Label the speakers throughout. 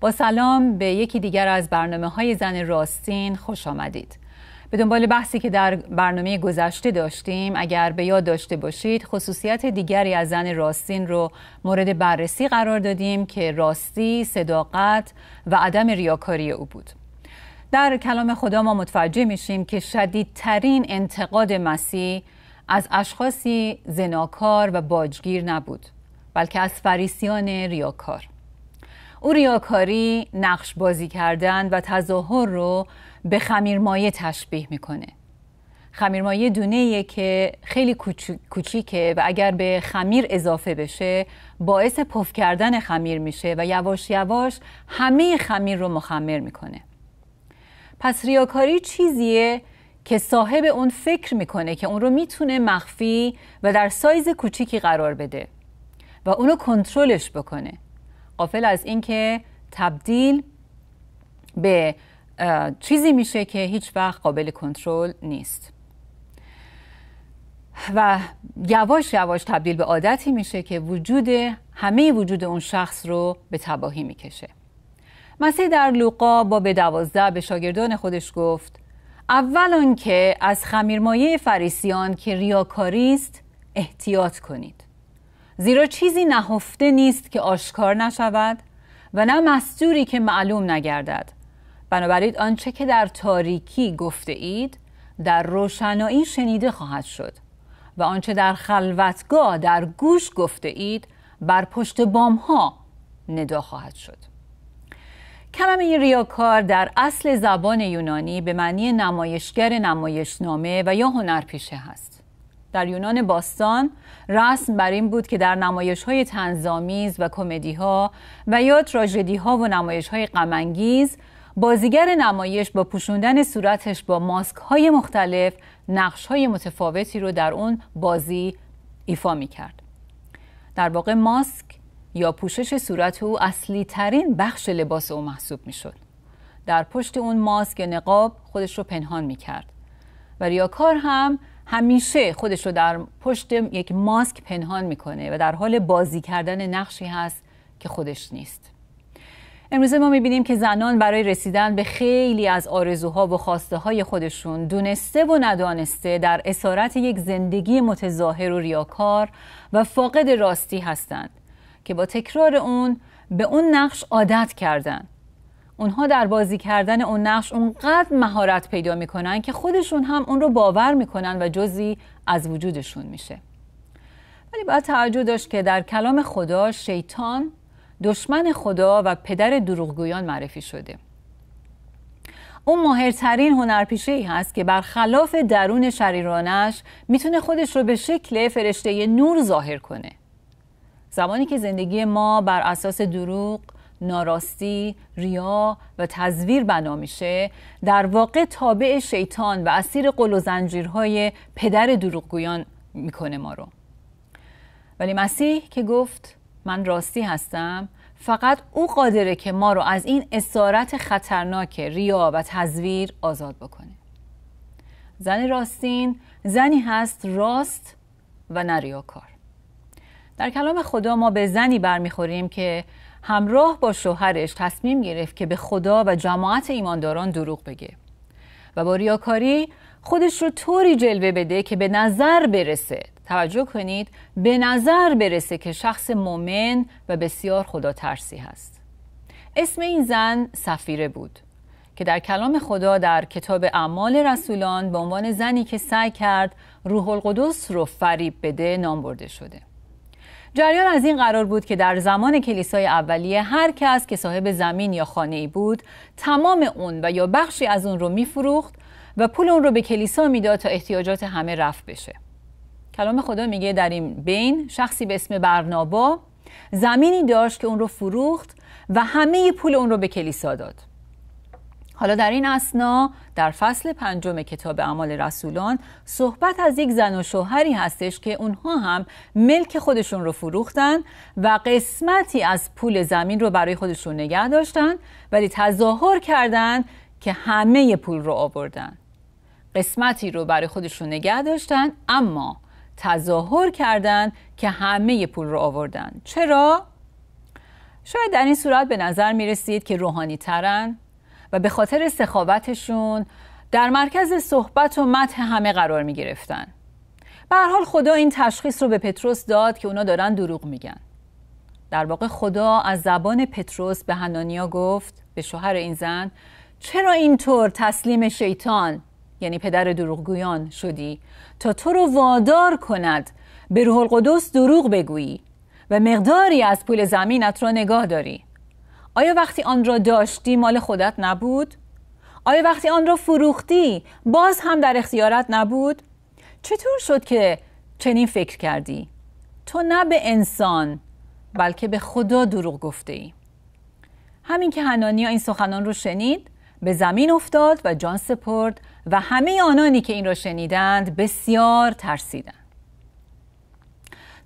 Speaker 1: با سلام به یکی دیگر از برنامه های زن راستین خوش آمدید به دنبال بحثی که در برنامه گذشته داشتیم اگر به یاد داشته باشید خصوصیت دیگری از زن راستین رو مورد بررسی قرار دادیم که راستی، صداقت و عدم ریاکاری او بود در کلام خدا ما متوجه میشیم که شدیدترین انتقاد مسیح از اشخاصی زناکار و باجگیر نبود بلکه از فریسیان ریاکار او ریاکاری، نقش بازی کردن و تظاهر رو به خمیرمایه تشبیه میکنه. خمیرمایه دونه که خیلی کوچیکه و اگر به خمیر اضافه بشه باعث پف کردن خمیر میشه و یواش یواش همه خمیر رو مخمر میکنه. پس ریاکاری چیزیه که صاحب اون فکر میکنه که اون رو میتونه مخفی و در سایز کوچیکی قرار بده و اونو کنترلش بکنه قافل از اینکه تبدیل به چیزی میشه که هیچ وقت قابل کنترل نیست و یواش یواش تبدیل به عادتی میشه که وجود همه وجود اون شخص رو به تباهی میکشه مسیح در لوقا با به دوازده به شاگردان خودش گفت اول که از خمیرمایه فریسیان که ریاکاری است احتیاط کنید زیرا چیزی نهفته نیست که آشکار نشود و نه مستوری که معلوم نگردد بنابراین آنچه که در تاریکی گفته اید در روشنایی شنیده خواهد شد و آنچه در خلوتگاه در گوش گفته اید بر پشت بام ها ندا خواهد شد کلمه ریاکار در اصل زبان یونانی به معنی نمایشگر نمایشنامه و یا هنرپیشه هست در یونان باستان رسم بر این بود که در نمایش های تنظامیز و کمدی ها و یا تراژدی ها و نمایش های غمانگیز بازیگر نمایش با پوشوندن صورتش با ماسک های مختلف نقش های متفاوتی رو در اون بازی ایفا می کرد. در واقع ماسک یا پوشش صورت او اصلی ترین بخش لباس او محسوب می شد. در پشت اون ماسک یا نقاب خودش رو پنهان می کرد. و ریاکار هم همیشه خودش رو در پشت یک ماسک پنهان میکنه و در حال بازی کردن نقشی هست که خودش نیست امروزه ما میبینیم که زنان برای رسیدن به خیلی از آرزوها و خواسته های خودشون دونسته و ندانسته در اسارت یک زندگی متظاهر و ریاکار و فاقد راستی هستند که با تکرار اون به اون نقش عادت کردند اونها در بازی کردن اون نقش اونقدر مهارت پیدا میکنن که خودشون هم اون رو باور میکنن و جزی از وجودشون میشه ولی باید توجه داشت که در کلام خدا شیطان دشمن خدا و پدر دروغگویان معرفی شده اون ماهرترین هنرپیشه ای هست که برخلاف درون شریرانش میتونه خودش رو به شکل فرشته نور ظاهر کنه زمانی که زندگی ما بر اساس دروغ ناراستی، ریا و تزویر بنا میشه در واقع تابع شیطان و اسیر قل و زنجیرهای پدر دروغگویان میکنه ما رو ولی مسیح که گفت من راستی هستم فقط او قادره که ما رو از این اسارت خطرناک ریا و تزویر آزاد بکنه زن راستین زنی هست راست و نریاکار در کلام خدا ما به زنی برمیخوریم که همراه با شوهرش تصمیم گرفت که به خدا و جماعت ایمانداران دروغ بگه و با ریاکاری خودش رو طوری جلوه بده که به نظر برسه توجه کنید به نظر برسه که شخص مؤمن و بسیار خدا ترسی هست اسم این زن سفیره بود که در کلام خدا در کتاب اعمال رسولان به عنوان زنی که سعی کرد روح القدس رو فریب بده نام برده شده جریان از این قرار بود که در زمان کلیسای اولیه هر کس که صاحب زمین یا خانه بود تمام اون و یا بخشی از اون رو میفروخت و پول اون رو به کلیسا میداد تا احتیاجات همه رفع بشه کلام خدا میگه در این بین شخصی به اسم برنابا زمینی داشت که اون رو فروخت و همه پول اون رو به کلیسا داد حالا در این اسنا در فصل پنجم کتاب اعمال رسولان صحبت از یک زن و شوهری هستش که اونها هم ملک خودشون رو فروختن و قسمتی از پول زمین رو برای خودشون نگه داشتن ولی تظاهر کردند که همه پول رو آوردن قسمتی رو برای خودشون نگه داشتن اما تظاهر کردند که همه پول رو آوردن چرا شاید در این صورت به نظر می رسید که روحانی ترن و به خاطر سخاوتشون در مرکز صحبت و متح همه قرار می گرفتن. به حال خدا این تشخیص رو به پتروس داد که اونا دارن دروغ میگن. در واقع خدا از زبان پتروس به هنانیا گفت به شوهر این زن چرا اینطور تسلیم شیطان یعنی پدر دروغگویان شدی تا تو رو وادار کند به روح القدس دروغ بگویی و مقداری از پول زمینت را نگاه داری آیا وقتی آن را داشتی مال خودت نبود؟ آیا وقتی آن را فروختی باز هم در اختیارت نبود؟ چطور شد که چنین فکر کردی؟ تو نه به انسان بلکه به خدا دروغ گفته ای. همین که هنانیا این سخنان رو شنید به زمین افتاد و جان سپرد و همه آنانی که این را شنیدند بسیار ترسیدند.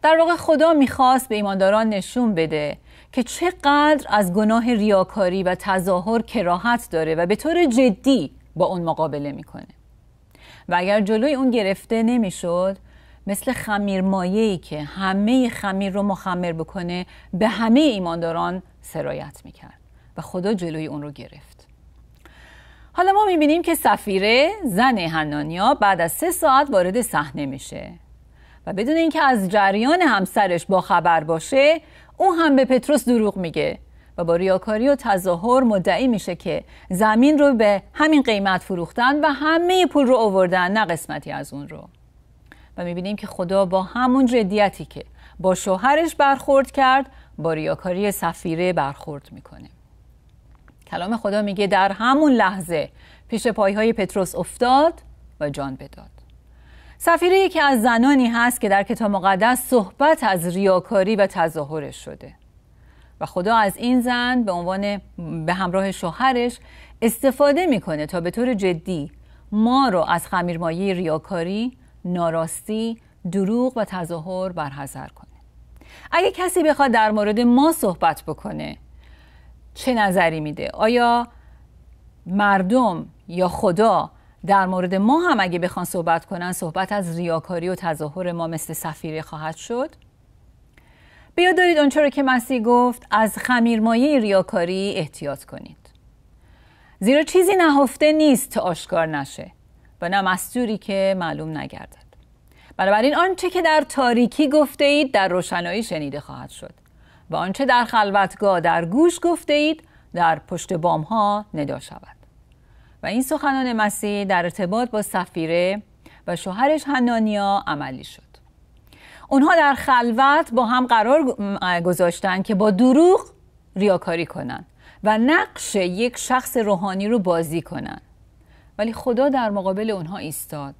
Speaker 1: در واقع خدا میخواست به ایمانداران نشون بده که چقدر از گناه ریاکاری و تظاهر کراهت داره و به طور جدی با اون مقابله میکنه و اگر جلوی اون گرفته نمیشد مثل خمیر ای که همه خمیر رو مخمر بکنه به همه ایمانداران سرایت میکرد و خدا جلوی اون رو گرفت حالا ما میبینیم که سفیره زن هنانیا بعد از سه ساعت وارد صحنه میشه و بدون اینکه از جریان همسرش با خبر باشه او هم به پتروس دروغ میگه و با ریاکاری و تظاهر مدعی میشه که زمین رو به همین قیمت فروختن و همه پول رو آوردن نه قسمتی از اون رو و میبینیم که خدا با همون جدیتی که با شوهرش برخورد کرد با ریاکاری سفیره برخورد میکنه کلام خدا میگه در همون لحظه پیش پایهای پتروس افتاد و جان بداد سفیره یکی از زنانی هست که در کتاب مقدس صحبت از ریاکاری و تظاهرش شده و خدا از این زن به عنوان به همراه شوهرش استفاده میکنه تا به طور جدی ما رو از خمیرمایه ریاکاری، ناراستی، دروغ و تظاهر برحذر کنه. اگه کسی بخواد در مورد ما صحبت بکنه چه نظری میده؟ آیا مردم یا خدا در مورد ما هم اگه بخوان صحبت کنن صحبت از ریاکاری و تظاهر ما مثل سفیره خواهد شد بیا دارید آنچه را که مسیح گفت از خمیرمایه ریاکاری احتیاط کنید زیرا چیزی نهفته نیست تا آشکار نشه و نه مستوری که معلوم نگردد بنابراین آنچه که در تاریکی گفته اید در روشنایی شنیده خواهد شد و آنچه در خلوتگاه در گوش گفته اید در پشت بام ها ندا شود و این سخنان مسیح در ارتباط با سفیره و شوهرش هنانیا عملی شد اونها در خلوت با هم قرار گذاشتن که با دروغ ریاکاری کنند و نقش یک شخص روحانی رو بازی کنند. ولی خدا در مقابل اونها ایستاد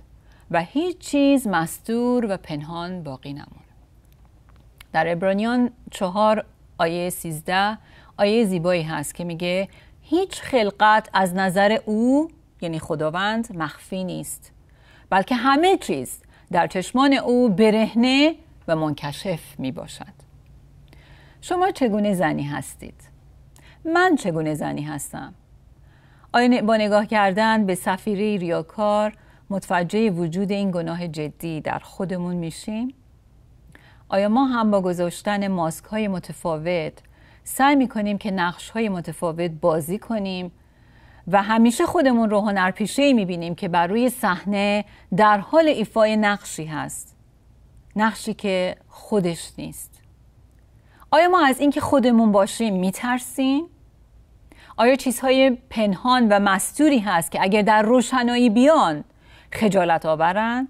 Speaker 1: و هیچ چیز مستور و پنهان باقی نموند در ابرانیان چهار آیه سیزده آیه زیبایی هست که میگه هیچ خلقت از نظر او یعنی خداوند مخفی نیست بلکه همه چیز در چشمان او برهنه و منکشف می باشد شما چگونه زنی هستید؟ من چگونه زنی هستم؟ آیا با نگاه کردن به سفیری ریاکار متوجه وجود این گناه جدی در خودمون میشیم؟ آیا ما هم با گذاشتن ماسک های متفاوت سعی میکنیم که نقش های متفاوت بازی کنیم و همیشه خودمون رو هنرپیشه میبینیم که بر روی صحنه در حال ایفای نقشی هست نقشی که خودش نیست آیا ما از اینکه خودمون باشیم میترسیم؟ آیا چیزهای پنهان و مستوری هست که اگر در روشنایی بیان خجالت آورند؟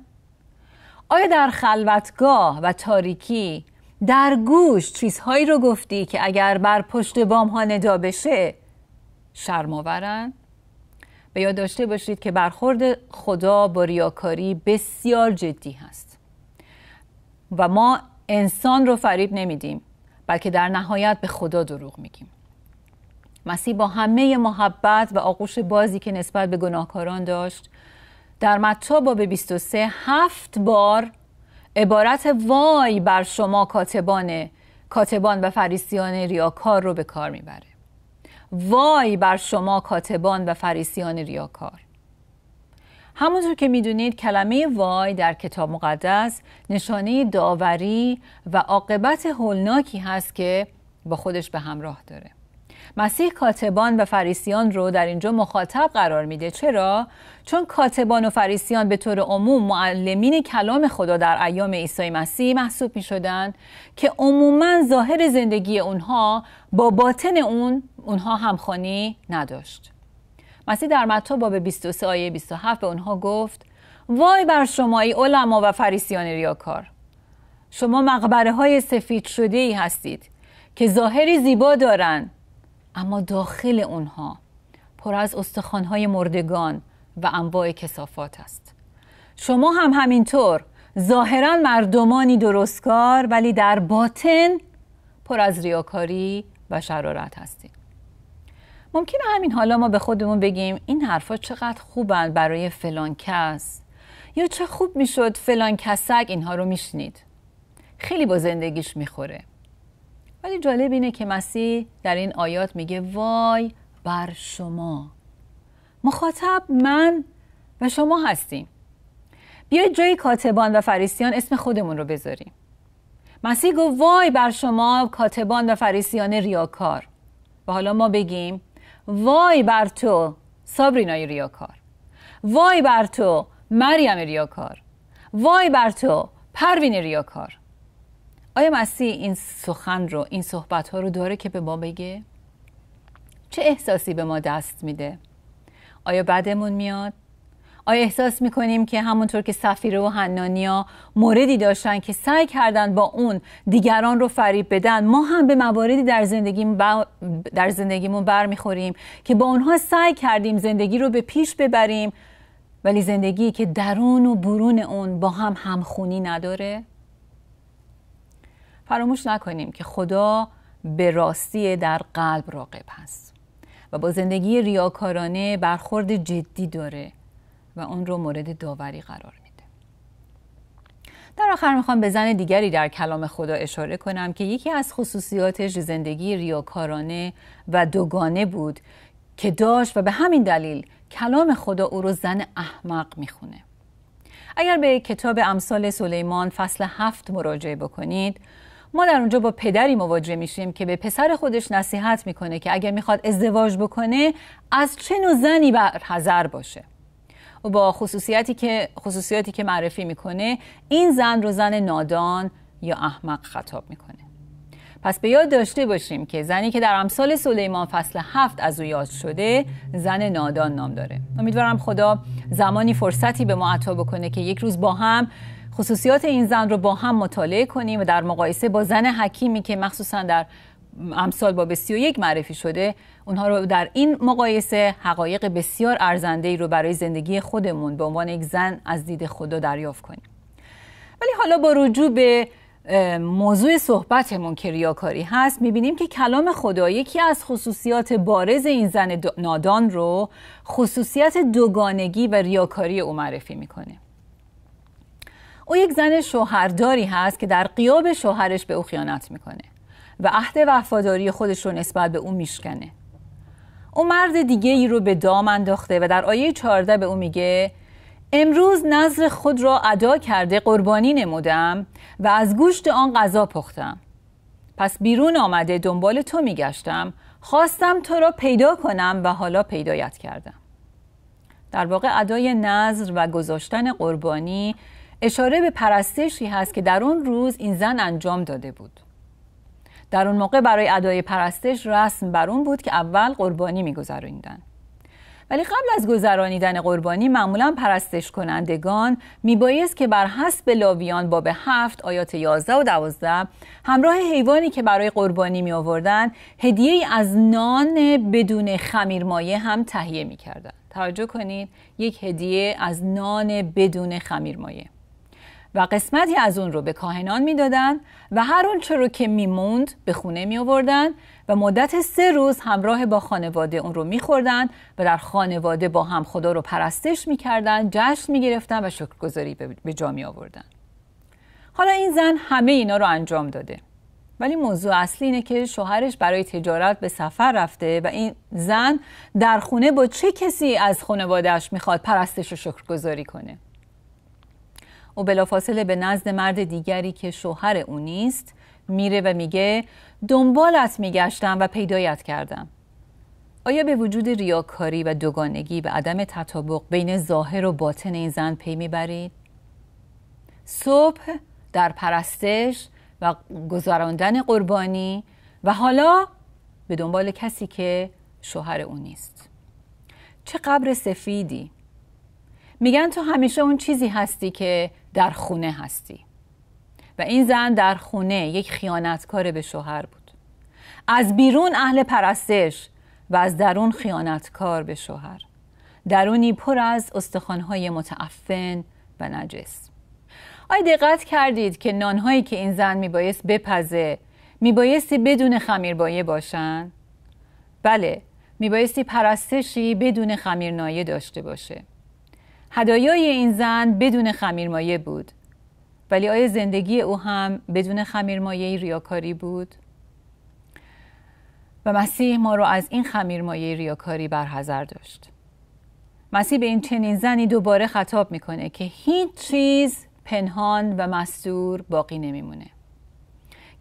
Speaker 1: آیا در خلوتگاه و تاریکی در گوش چیزهایی رو گفتی که اگر بر پشت بام ها ندا بشه شرماورن به یاد داشته باشید که برخورد خدا با ریاکاری بسیار جدی هست و ما انسان رو فریب نمیدیم بلکه در نهایت به خدا دروغ میگیم مسیح با همه محبت و آغوش بازی که نسبت به گناهکاران داشت در متا باب 23 هفت بار عبارت وای بر شما کاتبان کاتبان و فریسیان ریاکار رو به کار میبره وای بر شما کاتبان و فریسیان ریاکار همونطور که میدونید کلمه وای در کتاب مقدس نشانه داوری و عاقبت هولناکی هست که با خودش به همراه داره مسیح کاتبان و فریسیان رو در اینجا مخاطب قرار میده چرا چون کاتبان و فریسیان به طور عموم معلمین کلام خدا در ایام عیسی مسیح محسوب می که عموما ظاهر زندگی اونها با باطن اون اونها همخانی نداشت مسیح در متی باب 23 آیه 27 به اونها گفت وای بر شما ای علما و فریسیان ریاکار شما مقبره های سفید شده ای هستید که ظاهری زیبا دارند اما داخل اونها پر از استخوانهای مردگان و انواع کسافات است شما هم همینطور ظاهرا مردمانی درستکار ولی در باطن پر از ریاکاری و شرارت هستید ممکنه همین حالا ما به خودمون بگیم این حرفا چقدر خوبن برای فلان کس یا چه خوب میشد فلان کسک اینها رو میشنید خیلی با زندگیش میخوره ولی جالب اینه که مسیح در این آیات میگه وای بر شما مخاطب من و شما هستیم بیاید جای کاتبان و فریسیان اسم خودمون رو بذاریم مسیح گفت وای بر شما کاتبان و فریسیان ریاکار و حالا ما بگیم وای بر تو سابرینای ریاکار وای بر تو مریم ریاکار وای بر تو پروین ریاکار آیا مسیح این سخن رو این صحبت ها رو داره که به ما بگه؟ چه احساسی به ما دست میده؟ آیا بدمون میاد؟ آیا احساس میکنیم که همونطور که سفیره و حنانیا موردی داشتن که سعی کردن با اون دیگران رو فریب بدن ما هم به مواردی در, زندگیمون با در زندگیمون برمیخوریم که با اونها سعی کردیم زندگی رو به پیش ببریم ولی زندگی که درون و برون اون با هم همخونی نداره فراموش نکنیم که خدا به راستی در قلب راقب هست و با زندگی ریاکارانه برخورد جدی داره و اون رو مورد داوری قرار میده در آخر میخوام به زن دیگری در کلام خدا اشاره کنم که یکی از خصوصیاتش زندگی ریاکارانه و دوگانه بود که داشت و به همین دلیل کلام خدا او رو زن احمق میخونه اگر به کتاب امثال سلیمان فصل هفت مراجعه بکنید ما در اونجا با پدری مواجه میشیم که به پسر خودش نصیحت میکنه که اگر میخواد ازدواج بکنه از چه نوع زنی بر باشه و با خصوصیتی که خصوصیاتی که معرفی میکنه این زن رو زن نادان یا احمق خطاب میکنه پس به یاد داشته باشیم که زنی که در امثال سلیمان فصل هفت از او یاد شده زن نادان نام داره امیدوارم خدا زمانی فرصتی به ما عطا بکنه که یک روز با هم خصوصیات این زن رو با هم مطالعه کنیم و در مقایسه با زن حکیمی که مخصوصا در امسال با بسیار 31 معرفی شده اونها رو در این مقایسه حقایق بسیار ارزنده ای رو برای زندگی خودمون به عنوان یک زن از دید خدا دریافت کنیم ولی حالا با رجوع به موضوع صحبتمون که ریاکاری هست میبینیم که کلام خدا یکی از خصوصیات بارز این زن نادان رو خصوصیت دوگانگی و ریاکاری او معرفی میکنه او یک زن شوهرداری هست که در قیاب شوهرش به او خیانت میکنه و عهد وفاداری خودش رو نسبت به او میشکنه او مرد دیگه ای رو به دام انداخته و در آیه 14 به او میگه امروز نظر خود را ادا کرده قربانی نمودم و از گوشت آن غذا پختم پس بیرون آمده دنبال تو میگشتم خواستم تو را پیدا کنم و حالا پیدایت کردم در واقع ادای نظر و گذاشتن قربانی اشاره به پرستشی هست که در اون روز این زن انجام داده بود در اون موقع برای ادای پرستش رسم بر اون بود که اول قربانی میگذرانیدند ولی قبل از گذرانیدن قربانی معمولا پرستش کنندگان میبایست که بر حسب لاویان باب هفت آیات 11 و 12 همراه حیوانی که برای قربانی می آوردن هدیه از نان بدون خمیرمایه هم تهیه می کردن. توجه کنید یک هدیه از نان بدون خمیرمایه و قسمتی از اون رو به کاهنان میدادند و هر اون رو که میموند به خونه می آوردن و مدت سه روز همراه با خانواده اون رو میخوردند و در خانواده با هم خدا رو پرستش میکردند جشن میگرفتند و شکرگذاری به جا می آوردن. حالا این زن همه اینا رو انجام داده ولی موضوع اصلی اینه که شوهرش برای تجارت به سفر رفته و این زن در خونه با چه کسی از خانوادهش میخواد پرستش و شکرگذاری کنه و بلافاصله به نزد مرد دیگری که شوهر او نیست میره و میگه دنبالت میگشتم و پیدایت کردم آیا به وجود ریاکاری و دوگانگی و عدم تطابق بین ظاهر و باطن این زن پی میبرید؟ صبح در پرستش و گذراندن قربانی و حالا به دنبال کسی که شوهر او نیست چه قبر سفیدی میگن تو همیشه اون چیزی هستی که در خونه هستی و این زن در خونه یک خیانتکار به شوهر بود از بیرون اهل پرستش و از درون خیانتکار به شوهر درونی پر از استخوانهای متعفن و نجس آیا دقت کردید که نانهایی که این زن میبایست بپزه میبایستی بدون خمیر خمیربایه باشن؟ بله میبایستی پرستشی بدون خمیرنایه داشته باشه هدایای این زن بدون خمیرمایه بود ولی آیا زندگی او هم بدون خمیرمایه ریاکاری بود؟ و مسیح ما رو از این خمیرمایه ریاکاری برحضر داشت مسیح به این چنین زنی دوباره خطاب میکنه که هیچ چیز پنهان و مستور باقی نمیمونه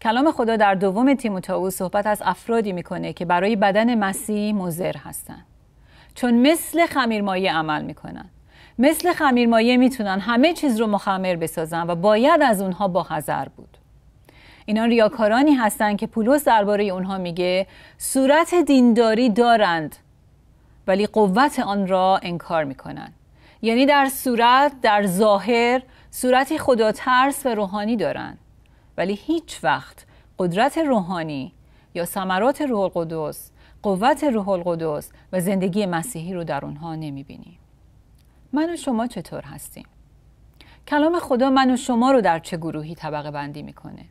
Speaker 1: کلام خدا در دوم تیموتائوس صحبت از افرادی میکنه که برای بدن مسیح مزر هستند چون مثل خمیرمایه عمل میکنن مثل خمیرمایه میتونن همه چیز رو مخمر بسازن و باید از اونها با حذر بود اینان ریاکارانی هستند که پولس درباره اونها میگه صورت دینداری دارند ولی قوت آن را انکار میکنن یعنی در صورت در ظاهر صورتی خدا ترس و روحانی دارند ولی هیچ وقت قدرت روحانی یا ثمرات روح القدس قوت روح القدس و زندگی مسیحی رو در اونها نمیبینیم من و شما چطور هستیم؟ کلام خدا من و شما رو در چه گروهی طبقه بندی میکنه؟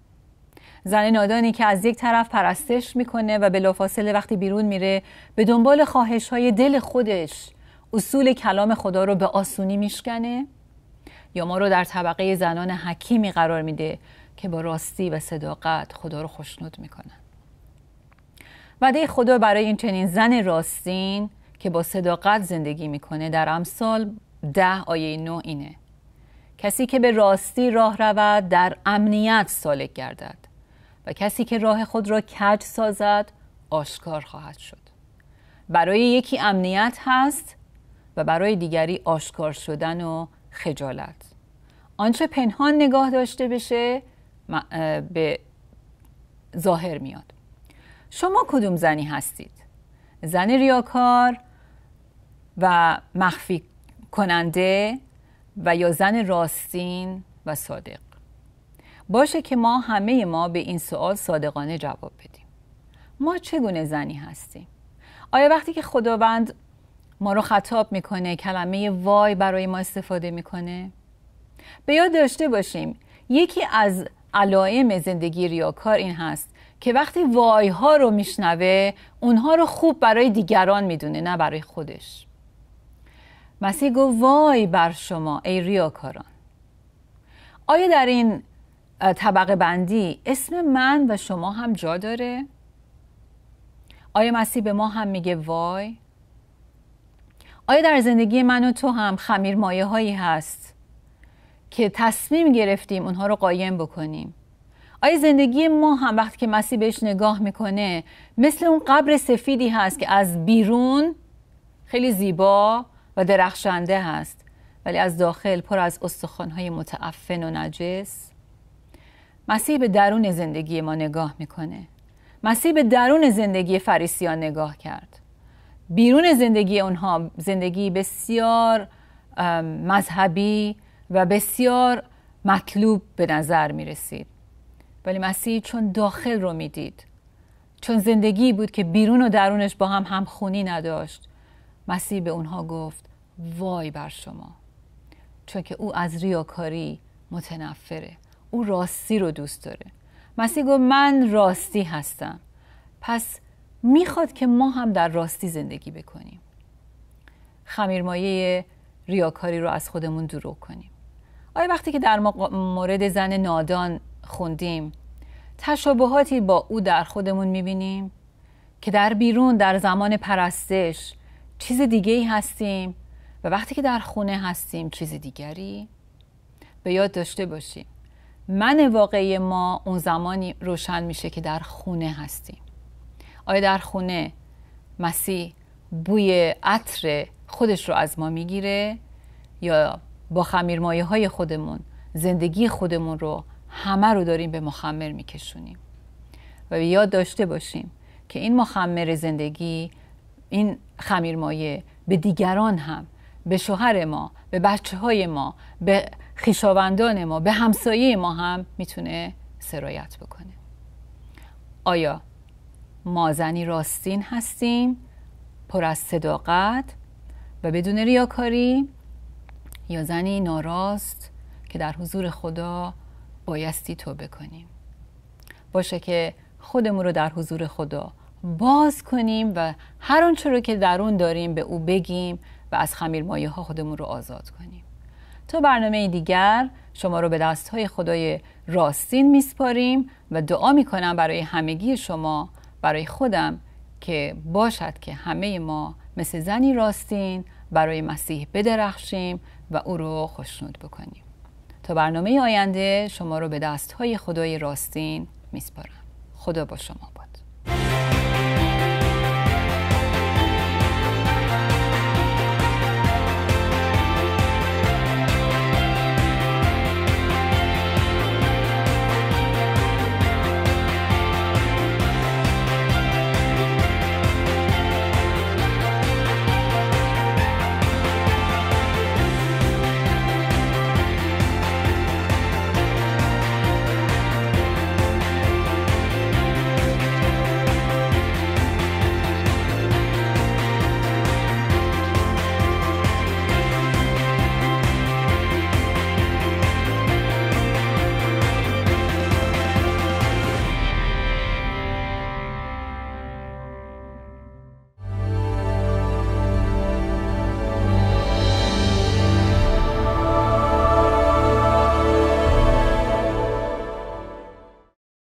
Speaker 1: زن نادانی که از یک طرف پرستش میکنه و بلافاصله وقتی بیرون میره به دنبال خواهش های دل خودش اصول کلام خدا رو به آسونی میشکنه یا ما رو در طبقه زنان حکیمی قرار میده که با راستی و صداقت خدا رو خوشنود میکنن وعده خدا برای این چنین زن راستین که با صداقت زندگی میکنه در امثال ده آیه نو اینه کسی که به راستی راه رود در امنیت سالک گردد و کسی که راه خود را کج سازد آشکار خواهد شد برای یکی امنیت هست و برای دیگری آشکار شدن و خجالت آنچه پنهان نگاه داشته بشه به ظاهر میاد شما کدوم زنی هستید؟ زن ریاکار و مخفی کننده و یا زن راستین و صادق باشه که ما همه ما به این سوال صادقانه جواب بدیم ما چگونه زنی هستیم آیا وقتی که خداوند ما رو خطاب میکنه کلمه وای برای ما استفاده میکنه به یاد داشته باشیم یکی از علائم زندگی ریاکار این هست که وقتی وای ها رو میشنوه اونها رو خوب برای دیگران میدونه نه برای خودش مسیح گفت وای بر شما ای ریاکاران آیا در این طبقه بندی اسم من و شما هم جا داره؟ آیا مسیح به ما هم میگه وای؟ آیا در زندگی من و تو هم خمیر مایه هایی هست که تصمیم گرفتیم اونها رو قایم بکنیم؟ آیا زندگی ما هم وقتی که مسیح بهش نگاه میکنه مثل اون قبر سفیدی هست که از بیرون خیلی زیبا و درخشنده هست ولی از داخل پر از استخوانهای متعفن و نجس مسیح به درون زندگی ما نگاه میکنه مسیح به درون زندگی فریسیان نگاه کرد بیرون زندگی اونها زندگی بسیار مذهبی و بسیار مطلوب به نظر می رسید ولی مسیح چون داخل رو میدید چون زندگی بود که بیرون و درونش با هم همخونی نداشت مسیح به اونها گفت وای بر شما چون که او از ریاکاری متنفره او راستی رو دوست داره مسیح گفت من راستی هستم پس میخواد که ما هم در راستی زندگی بکنیم خمیرمایه ریاکاری رو از خودمون دروغ کنیم آیا وقتی که در مورد زن نادان خوندیم تشابهاتی با او در خودمون میبینیم که در بیرون در زمان پرستش چیز دیگه ای هستیم و وقتی که در خونه هستیم چیز دیگری به یاد داشته باشیم من واقعی ما اون زمانی روشن میشه که در خونه هستیم آیا در خونه مسیح بوی عطر خودش رو از ما میگیره یا با خمیرمایه های خودمون زندگی خودمون رو همه رو داریم به مخمر میکشونیم و به یاد داشته باشیم که این مخمر زندگی این خمیرمایه به دیگران هم به شوهر ما به بچه های ما به خیشاوندان ما به همسایه ما هم میتونه سرایت بکنه آیا ما زنی راستین هستیم پر از صداقت و بدون ریاکاری یا زنی ناراست که در حضور خدا بایستی توبه کنیم باشه که خودمون رو در حضور خدا باز کنیم و هر آنچه رو که درون داریم به او بگیم و از مایه ها خودمون رو آزاد کنیم تا برنامه دیگر شما رو به دست های خدای راستین میسپاریم و دعا میکنم برای همگی شما برای خودم که باشد که همه ما مثل زنی راستین برای مسیح بدرخشیم و او رو خوشنود بکنیم تا برنامه آینده شما رو به دست های خدای راستین میسپارم خدا با شما